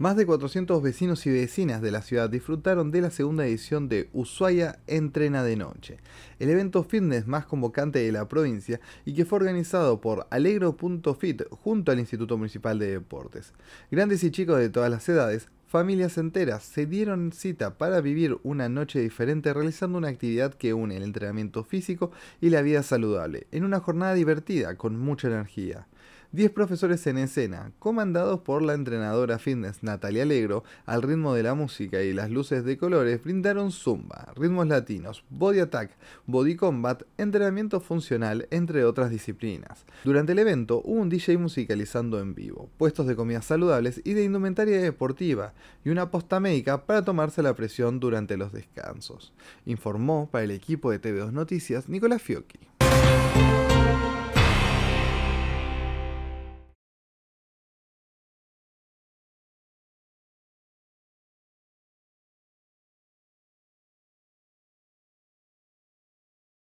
Más de 400 vecinos y vecinas de la ciudad disfrutaron de la segunda edición de Ushuaia Entrena de Noche, el evento fitness más convocante de la provincia y que fue organizado por Alegro.fit junto al Instituto Municipal de Deportes. Grandes y chicos de todas las edades, familias enteras se dieron cita para vivir una noche diferente realizando una actividad que une el entrenamiento físico y la vida saludable, en una jornada divertida con mucha energía. 10 profesores en escena, comandados por la entrenadora fitness Natalia Alegro, al ritmo de la música y las luces de colores, brindaron zumba, ritmos latinos, body attack, body combat, entrenamiento funcional, entre otras disciplinas. Durante el evento hubo un DJ musicalizando en vivo, puestos de comida saludables y de indumentaria deportiva, y una posta médica para tomarse la presión durante los descansos, informó para el equipo de TV2 Noticias Nicolás Fiocchi.